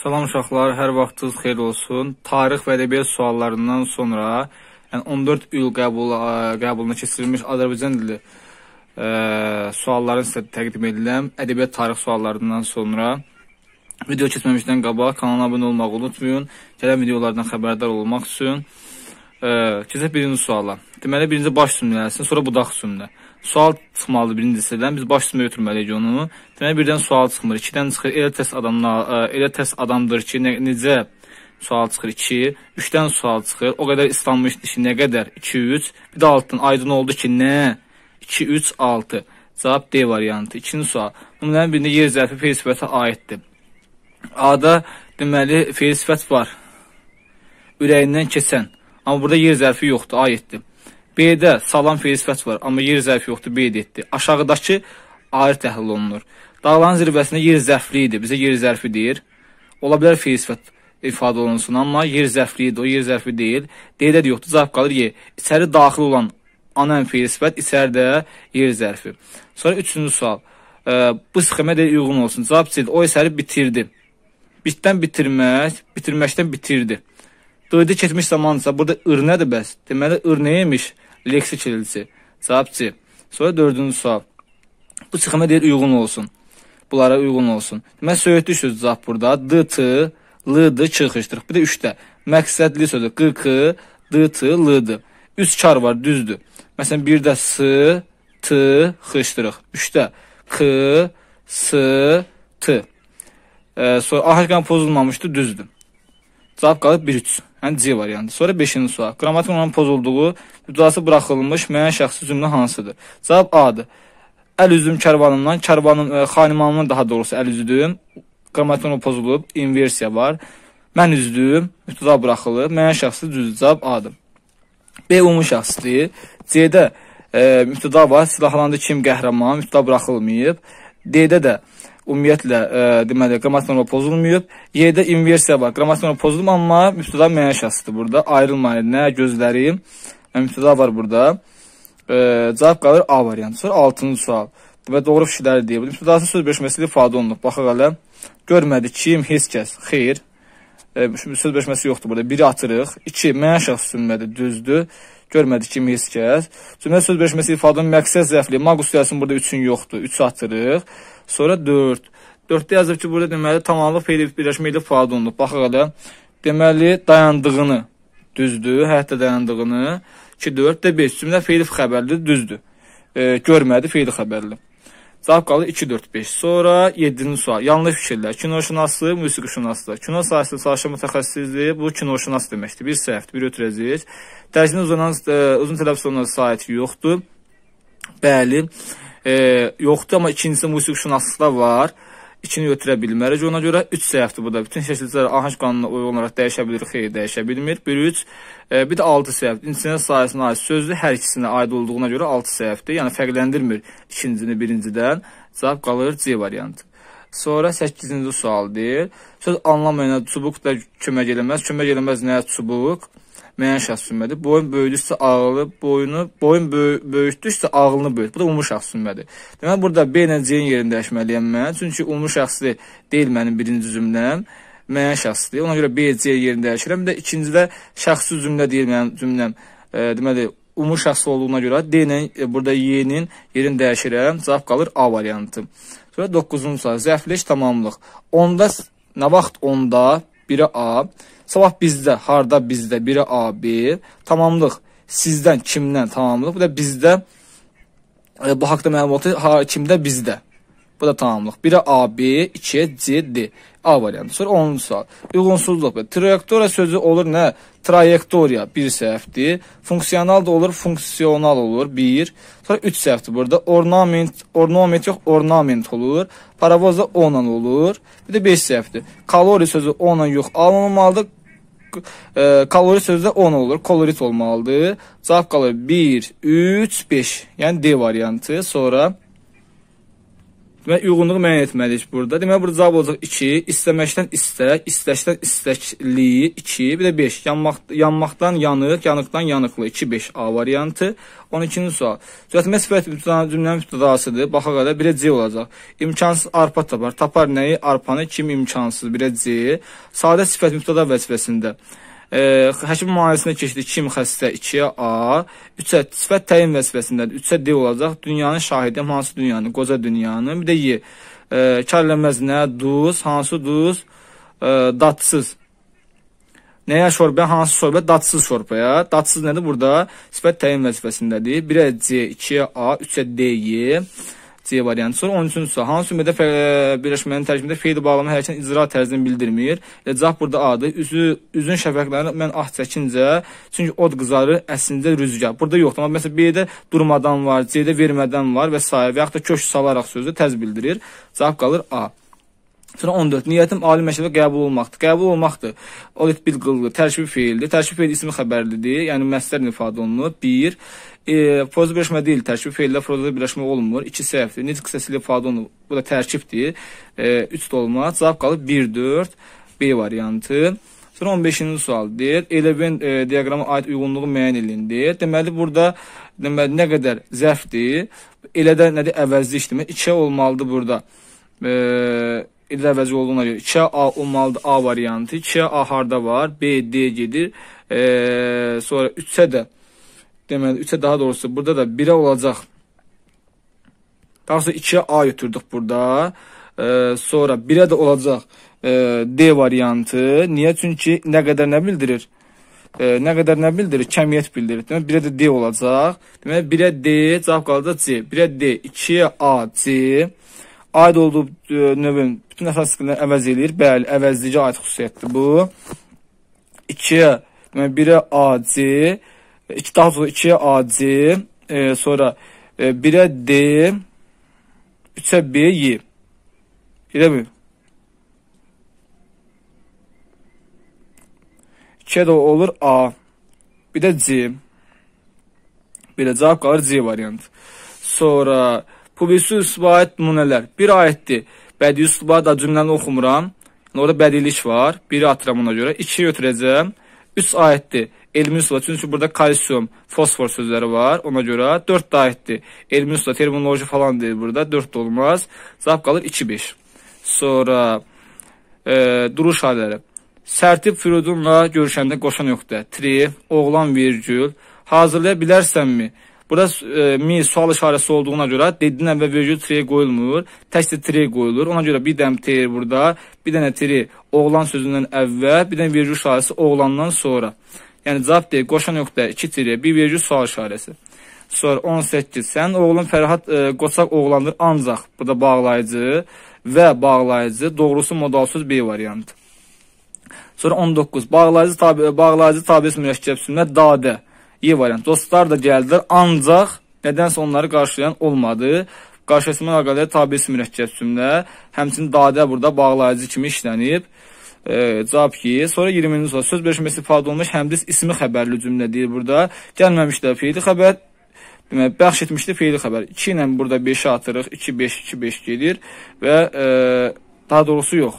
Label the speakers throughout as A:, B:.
A: Salam uşaqlar, hər vaxtınız xeyir olsun. Tarix və ədəbiyyat suallarından sonra, yəni 14 iyul qəbul qəbuluna keçirilmiş Azərbaycan dili ə, suallarını sizə təqdim edirəm. Ədəbiyyat tarix suallarından sonra video keçməmişdən qabaq kanala abunə olmağı unutmayın. Gələn videolardan xəbərdar olmaq üçün. Ə, keçək birinci suala. Deməli birinci baş sümləsin, sonra budaq sümlə sual çıxmalıdır birinci hissədən. Biz baş üstünə götürməliyik onu. Deməli birdən sual çıxmır. 2-dən çıxır. Elə test adamlar, e, elə test adamdır ki, ne, necə sual çıxır 2, 3-dən sual çıxır. O qədər islanmışdı ki, nə qədər? 2, 3. Bir də altdan aydın oldu ki, nə? 2, 3, 6. Cavab D variantı. İkinci sual. Bunların birində yer zərfi feil sifətə aiddir. A-da deməli feil sifət var. Ürəyindən keçən. Amma burada yer zərfi yoxdur, aiddir. B-də sağlam feli sifət var, amma yer zərfi yoxdur, B etdi. Aşağıdakı ayrı təhlil olunur. Dağların zirvəsində yer zərfliyidir, bizə yer zərfi deyir. Ola bilər feli sifət ifadə olunsun, amma yer zərfliyidir, o yer zərfi deyil. D-də də yoxdur, cavab qalır Y. İçəri daxil olan ana feli sifət içəridə yer zərfi. Sonra üçüncü sual. Ə, bu sxemə də uyğun olsun. Cavab C-dir. O əsəri bitirdi. Bitdən bitirmək, bitirməkdən bitirdi. 4-də keçmiş zamansa burada ır nədir bəs? Deməli ır nəyəmiş? Leksi kirilisi. Cavab C. Sonra 4-cü sual. Bu çıxıma deyir uyğun olsun. Bunlara uyğun olsun. Deməli söyüdlü söz cavab burada. D, T, L, D çıxışdır. Bir də 3-də məqsədli sözdür. Q, K, D, T, L, D. 3 kar var, düzdür. Məsələn, 1-də S, T, xışdırıq. 3-də K, S, T. E, sonra A hərfi pozulmamışdı, düzdür. Cavab qalıb 1-3. Yəni C variantı. Sonra 5-ci sual. Qrammatik normanın pozulduğu, ibtidası buraxılmış müəyyən şəxsi cümlə hansıdır? Cavab A-dır. Əl üzüm kərvanımdan, kərvanım ə, e, xanimamın daha doğrusu əl üzüdüm. Qrammatik norma pozulub, inversiya var. Mən üzdüm, ibtida buraxılıb, müəyyən şəxsi düz cavab A-dır. B ümumi şəxsliyi. C-də e, ibtida var, silahlandı kim qəhrəman, ibtida buraxılmayıb. D-də də, də ümumiyyətlə ə, e, deməli qrammatik norma pozulmayıb. Y-də inversiya var. Qrammatik norma pozulub, amma mübtəda müəyyən şəxsdir burada. Ayrılmayır. Nə gözləyim? Mübtəda var burada. Ə, e, cavab qalır A variantı. 6-cı sual. Deməli doğru fikirləri deyə bildim. Mübtədası söz birləşməsi ilə ifadə olunub. Baxaq hələ. Görmədi kim, heç kəs. Xeyr. Ə, e, söz birləşməsi yoxdur burada. Biri atırıq. 2 müəyyən şəxs sünmədi. Düzdür görmədi kimi heç kəs. Cümlə söz birləşməsi ifadənin məqsəd zəfliyi. Magus gəlsin burada üçün yoxdur. 3 atırıq. Sonra 4. 4-də yazıb ki, burada deməli tamamlıq peyliv birləşmə ilə ifadə olunub. Baxaq hələ. Deməli dayandığını, düzdür, həyətdə dayandığını 2 4 də 5 cümlə feilif xəbərlidir, düzdür. E, görmədi feil xəbərli. Cavab qalır 2 4 5. Sonra 7-ci sual. Yanlış fikirlər. Kinoşünaslı, musiqişünaslı. Kino sahəsi sahə mütəxəssisliyi bu kinoşünas deməkdir. Bir səhvdir, bir ötürəcəyik. Tərcümə uzanan e, uzun tələb olunan sahəsi yoxdur. Bəli e, yoxdur, amma ikincisi musiqişünaslıqda var. İkini götürə bilmərik. Ona görə 3 səhvdir bu da. Bütün şəkillər ahəng qanununa uyğun olaraq dəyişə bilir, xeyr dəyişə bilmir. Bir 3, e, bir də 6 səhvdir. İnsanın sayəsində aid sözdür. Hər ikisinə aid olduğuna görə 6 səhvdir. Yəni fərqləndirmir ikincini birincidən. Cavab qalır C variantı. Sonra 8-ci sualdır. Söz anlamayana çubuq da kömək eləməz. Kömək eləməz nəyə çubuq? müəyyən şəxs sünmədir. Boyun böyüdüksə ağlı, boyunu, boyun böy böyütdüksə ağlını böyüt. Bu da ümumi şəxs sünmədir. Deməli burada B ilə C-nin yerini dəyişməliyəm mən, çünki ümumi şəxsli deyil mənim birinci cümləm müəyyən şəxsdir. Ona görə B, C yerini dəyişirəm. Bir də ikincidə şəxsi cümlə deyil mənim cümləm. E, deməli, umu şəxsi olduğuna görə D ilə e, burada Y-nin yerini dəyişirəm. Cavab qalır A variantı. Sonra 9-cu sual zəfləş tamamlıq. Onda nə vaxt onda 1-ə A, Sabah bizdə, harda bizdə, biri A1, tamamlıq sizdən, kimdən tamamlıq, bu da bizdə, e, bu haqda məlumatı kimdə bizdə. Bu da tamamlıq. Biri A1, 2, C, D. A variantı. Sonra 10-cu sual. Uyğunsuzluq. Trayektoriya sözü olur nə? Trayektoriya bir səhvdir. Funksional da olur, funksional olur. 1. Sonra 3 səhvdir burada. Ornament, ornament yox, ornament olur. Paravozda 10 olur. Bir də 5 səhvdir. Kalori sözü 10 yox alınmalıdır. e, kalori sözde 10 olur. Kolorit olmalı Cevap kalır 1, 3, 5. Yani D varyantı Sonra Demək, uyğunluğu müəyyən etməliyik burada. Demək, burada cavab olacaq 2, istəməkdən istək, istəkdən istəkliyi 2, bir də 5. Yanmaq, yanmaqdan yanıq, yanıqdan yanıqlı 2, 5 A variantı. 12-ci sual. Düzəltmə sifət cümlənin mübtədasıdır. Baxa qədər birə C olacaq. İmkansız arpa tapar. Tapar nəyi? Arpanı kim imkansız? Birə C. Sadə sifət mübtəda vəzifəsində. E, həkim müayinəsinə keçdi kim xəstə 2-yə A, 3-ə sifət təyin vəzifəsindədir. 3-ə D olacaq. Dünyanın şahidi hansı dünyanın? Qoca dünyanın. Bir də Y. E, Kərləməz nə? Duz, hansı duz? E, datsız. Nəyə şorbə, hansı şorbə? Datsız şorbaya. Datsız nədir burada? Sifət təyin vəzifəsindədir. 1-ə C, 2-yə A, 3-ə D, Y. C variantı. Sonra 13-cü hansı ümumiyyətlə birləşmənin tərkibində feyli bağlama hərəkətin icra tərzini bildirmir. Elə cavab burada A-dır. Üzü, üzün şəfəqlərini mən ah çəkincə, çünki od qızarır, əslində rüzgar. Burada yoxdur. Amma məsələn B-də durmadan var, C-də vermədən var və s. və yaxud da köş salaraq sözü təz bildirir. Cavab qalır A. Sonra 14. Niyyətim ali məktəbə qəbul olmaqdır. Qəbul olmaqdır. Olit bir qıldır, tərkib feildir. Tərkib feil ismi xəbərlidir, yəni məzdər ifadə olunur. 1. E, proza birləşmə deyil, tərkib feillə proza birləşmə olmur. 2 səhvdir. Nitq səsli ifadə olunur. Bu da tərkibdir. 3 e, də olmaz. Cavab qalıb 1 4 B variantı. Sonra 15-ci sualdır. Eleven e, diaqrama aid uyğunluğu müəyyən edilindi. Deməli burada deməli nə qədər zərfdir, elə də nədir əvəzlikdir. 2 olmalıdır burada. E, ilə əvəz olunduğuna görə 2A A olmalıdır A variantı. 2A A harda var? B, D gedir. E, sonra 3-ə də deməli 3-ə daha doğrusu burada da 1-ə olacaq. Daha sonra 2-yə A götürdük burada. E, sonra 1-ə də olacaq e, D variantı. Niyə? Çünki nə qədər nə bildirir? E, nə qədər nə bildirir? Kəmiyyət bildirir. Deməli 1-ə də D olacaq. Deməli 1-ə D, cavab qalacaq C. 1-ə D, 2-yə A, C aid olduğu e, növün bütün əsas siklini əvəz eləyir. Bəli, əvəzliyicə aid xüsusiyyətdir bu. 2-yə, deməli 1-ə AC, daha sonra 2-yə AC, e, sonra 1-ə e, D, 3-ə B, Y. Eləmi? 2-yə də olur A. Bir də C. Bir də cavab qalır C variantı. Sonra Qubüsü üsvayət nümunələr. Bir ayətdir. Bədii üsluba da cümləni oxumuram. Orada bədilik var. Biri atıram ona görə. İkiyə ötürəcəm. Üç ayətdir. Elmi üsula. Çünki burada kalsium, fosfor sözləri var. Ona görə dörd də ayətdir. Elmi üsula terminoloji falan deyil burada. Dörd də olmaz. Zap qalır 2-5. Sonra e, duruş halları. Sərtib Firudunla görüşəndə qoşan yoxdur. Tri, oğlan virgül. Hazırlaya bilərsənmi? mi? Burada e, mi sual işarəsi olduğuna görə dedinə və vergül triyə qoyulmur. Təkcə triyə qoyulur. Ona görə bir dənə tr burada, bir dənə tri oğlan sözündən əvvəl, bir dənə vergül işarəsi oğlandan sonra. Yəni cavab D qoşa nöqtə 2 triyə bir vergül sual işarəsi. Sonra 18 sənin oğlun Fərhad e, Qoçaq oğlandır ancaq burada bağlayıcı və bağlayıcı doğrusu modalsız B variantı. Sonra 19 bağlayıcı tabi bağlayıcı tabiəsi mürəkkəb sünnət dadə E variant. Dostlar da gəldilər, ancaq nədənsə onları qarşılayan olmadı. Qarşılaşma əlaqələri tabesi mürəkkəb cümlə, həmçinin dadə burada bağlayıcı kimi işlənib. E, cavab ki, sonra 20-ci sual söz bölüşməsi ifadə olmuş həmdiz ismi xəbərli cümlə deyir burada. Gəlməmişdə feili xəbər Deməli, bəxş etmişdi feili xəbər. 2 ilə burada 5-i atırıq. 2, 5, 2, 5 gedir və e, daha doğrusu yox.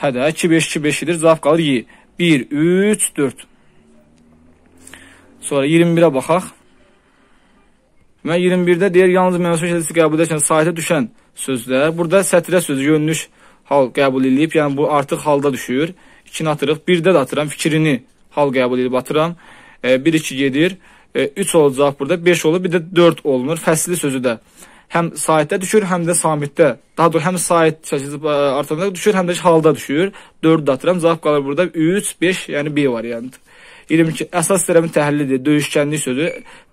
A: Hə də, 2, 5, 2, 5 edir. Cavab qalır 1, 3, 4. Sonra 21-ə baxaq. Və 21-də deyir, yalnız mənsuş hədisi qəbul edərkən sayətə düşən sözlər, burada sətirə sözü yönlüş hal qəbul edilib, yəni bu artıq halda düşür. 2-ni atırıq, 1-də də atıram, fikrini hal qəbul edib atıram. 1-2 e, gedir, 3 e, olacaq burada, 5 olur, bir də 4 olunur. Fəsli sözü də həm sayətdə düşür, həm də samitdə. Daha doğrusu həm sayət çəkilib e, artırmada düşür, həm də halda düşür. 4-də atıram, cavab qalır burada 3, 5, yəni B variantı. Yəni. 22 əsas tərəfin təhlilidir, döyüşkənlik sözü.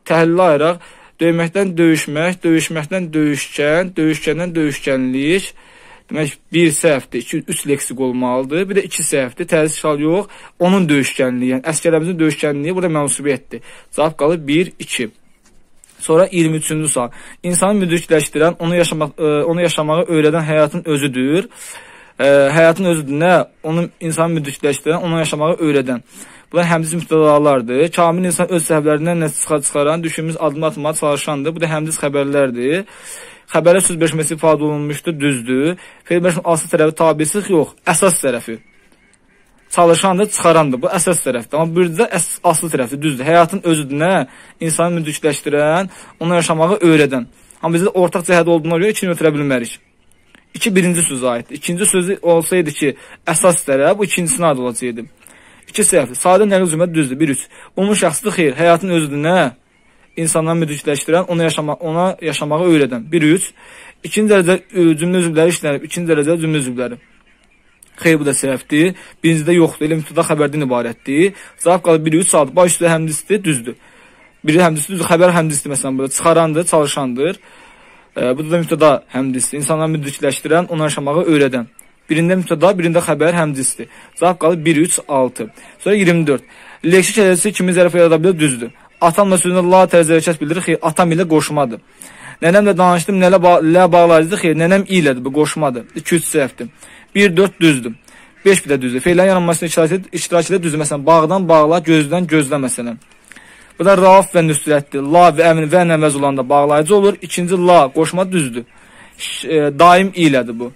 A: Təhlili ayıraq döyməkdən döyüşmək, döyüşməkdən döyüşkən, döyüşkəndən döyüşkənlik. Demək, bir səhvdir, iki, üç leksik olmalıdır. Bir də iki səhvdir, təzis şal yox, onun döyüşkənliyi, yəni əskərlərimizin döyüşkənliyi burada mənsubiyyətdir. Cavab qalıb 1, 2. Sonra 23-cü sual. İnsanı müdrikləşdirən, onu yaşamaq, e, onu yaşamağı öyrədən həyatın özüdür. Ə, e, həyatın özüdür nə? Onu insan müdrikləşdirən, onu yaşamağı öyrədən. Bunlar həmdiz mübtədalardır. Kamil insan öz səhvlərindən nəticə çıxaran, düşünmüş addım atmağa çalışandır. Bu da həmdiz xəbərlərdir. Xəbərə söz birləşməsi ifadə olunmuşdur, düzdür. Fe'l birləşmə asıl tərəfi tabisiq yox, əsas tərəfi. Çalışandır, çıxarandır. Bu əsas tərəfdir. Amma bir də əs asıl tərəfdir, düzdür. Həyatın özüdür nə? İnsanı müdrikləşdirən, onu yaşamağı öyrədən. Amma bizdə ortaq cəhət olduğuna görə ikini ötürə bilmərik. İki birinci sözə aiddir. İkinci sözü olsaydı ki, əsas tərəf bu ikincisini adı olacaqdı. İki səhv. Sadə nəli zümət düzdür. Bir üç. Onun şəxsli xeyir. Həyatın özüdür. Nə? İnsandan müdrikləşdirən, ona, yaşama, ona yaşamağı öyrədən. Bir üç. İkinci dərəcə cümlə e, üzvləri işlənib. İkinci dərəcə cümlə üzvləri. Xeyr bu da səhvdir. Birincidə yoxdur. Elə mütləq xəbərdən ibarətdir. Cavab qalır 1 3 saat. Baş üstə həmdisidir, düzdür. Biri həmdisidir, düzdür. Xəbər həmdisidir məsələn burada. Çıxarandır, çalışandır. E, bu da mütləq həmdisidir. İnsanları müdrikləşdirən, onu yaşamağı öyrədən. Birində mübtəda, birində xəbər həm cisdir. Cavab qalır 1 3 6. Sonra 24. Leksi kəlməsi kimi zərf yarada bilər, düzdür. Atamla sözünə la təzərrəkət bildirir, xeyr, atam ilə qoşmadır. Nənəmlə danışdım, nələ ba lə bağlayıcı, xeyr, nənəm ilədir, bu qoşmadır. 2 3 səhvdir. 1 4 düzdür. 5 bir də düzdür. Feillərin yaranmasına iştirak, iştirak edir, düzdür. Məsələn, bağdan bağla, gözdən gözlə məsələn. Bu da Rauf və Nüsrətdir. La və Əmin və Nəvəz olanda bağlayıcı olur. İkinci la qoşma düzdür. E, daim ilədir bu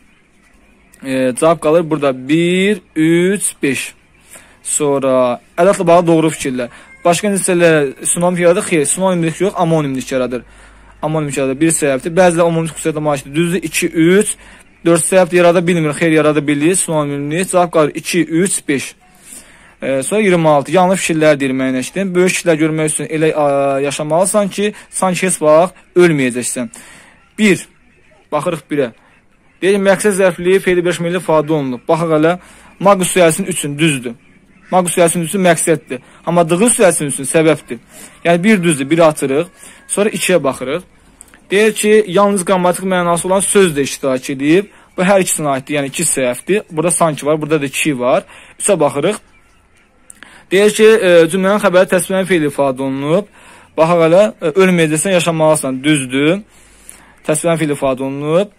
A: e, cavab qalır burada 1, 3, 5. Sonra ədadla bağlı doğru fikirlər. Başqa nisələr sinonimlik yaradır. Xeyr, sinonimlik yox, amonimlik yaradır. Amonimlik yaradır. Bir səbəbdir. Bəziləri amonimlik xüsusiyyətə malikdir. Düzdür? 2, 3, 4 səbəb yarada bilmir. Xeyr yarada bilir. Sinonimlik cavab qalır 2, 3, 5. E, sonra 26. Yanlış fikirlər deyir müəyyənləşdirin. Böyük fikirlər görmək üçün elə ə, yaşamalısan ki, sanki heç vaxt ölməyəcəksən. 1. Baxırıq 1-ə. Deyir ki, məqsəd zərfliyi feyli 5 milli ifadə olunub. Baxaq hələ Maqqus surəsinin 3-ün düzdür. Maqqus surəsinin 3-ü məqsəddir. Amma Dığıl surəsinin 3-ün səbəbdir. Yəni bir düzdür, biri atırıq, sonra 2-yə baxırıq. Deyir ki, yalnız qrammatik mənası olan söz də iştirak edib. Bu hər ikisinə aiddir, yəni iki səhvdir. Burada sanki var, burada da iki var. Üçə baxırıq. Deyir ki, e, cümlənin xəbəri təsvirən feil ifadə olunub. Baxaq hələ, e, ölməyəcəksən, yaşamalısan, düzdür. Təsvirən feil ifadə olunub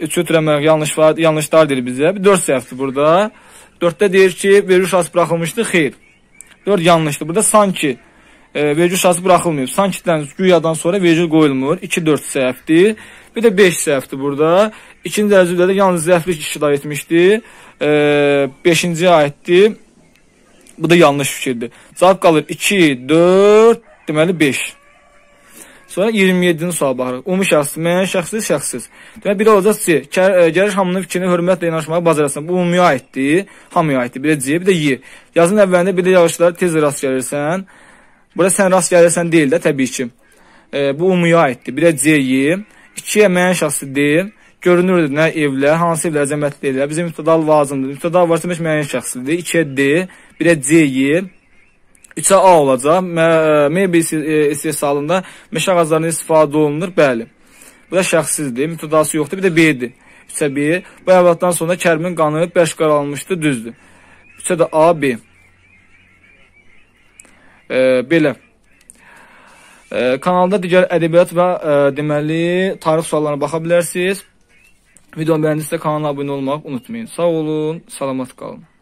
A: kötürəmək, yanlış var, yanlışlar deyir bizə. Bir 4 səhvdir burada. 4-də deyir ki, vergi şahsı buraxılmışdı, xeyr. 4 yanlışdır. Burada sanki e, vergi şahsı buraxılmayıb. Sankidən güyadan sonra vergi qoyulmur. 2-4 səhvdir. Bir də 5 səhvdir burada. İkinci dərəcədə də yalnız zəflik iştidah etmişdi. 5-ci e, ayətdir. Bu da yanlış fikirdir. Cavab qalır 2, 4, deməli 5. Sonra 27-ci suala baxırıq. Ümumi şəxsli, müəyyən şəxssiz, şəxssiz. Deməli bir olacaq C. E, gəlir hamının fikrinə hörmətlə yanaşmağı bacarırsan. Bu ümumiyə aiddir, hamıya aiddir. Bir də C, bir də Y. Yazın əvvəlində bir də yağışlara tez rast gəlirsən. Bura sən rast gəlirsən deyil də təbii ki. E, bu ümumiyə aiddir. Bir də C, Y. 2-yə müəyyən şəxsi deyil görünürdü nə evlər, hansı evlər cəmiyyətli deyirlər. Bizim mübtədal lazımdır. Mübtədal varsa demək müəyyən şəxslidir. 2-yə D, 1-ə C-yi, 3A olacaq. Meybi e, istehsalında meşə ağaclarından istifadə olunur. Bəli. Bu da şəxsizdir, mütədası yoxdur. Bir də B-dir. 3A B. Bu əvvəlatdan sonra Kərimin qanı 5 qaralmışdı, düzdür. 3A də A, B. E, belə. E, kanalda digər ədəbiyyat və e, deməli tarix suallarına baxa bilərsiniz. Videonu bəyəndinizsə kanala abunə olmaq unutmayın. Sağ olun, salamat qalın.